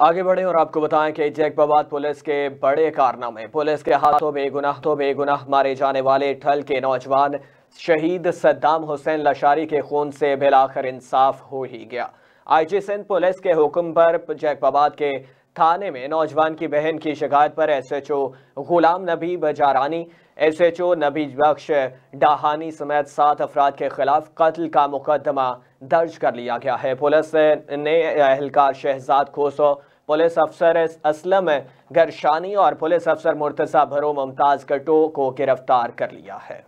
आगे बढ़े और आपको बताएं कि जैकबाबाद पुलिस के बड़े कारनामे पुलिस के हाथों में गुनाह तो बेगुनाह मारे जाने वाले ठल के नौजवान शहीद सद्दाम हुसैन लशारी के खून से बिलाखिर इंसाफ हो ही गया आई जी सिंध पुलिस के हुक्म पर जैकबाबाद के थाने में नौजवान की बहन की शिकायत पर एसएचओ गुलाम नबी बजारानी एसएचओ नबी बख्श डहानी समेत सात अफराद के खिलाफ कत्ल का मुकदमा दर्ज कर लिया गया है पुलिस ने अहलकार शहजाद खोसो पुलिस अफसर असलम गरशानी और पुलिस अफसर मुर्तजा भरो मुमताज़ कटो को गिरफ्तार कर लिया है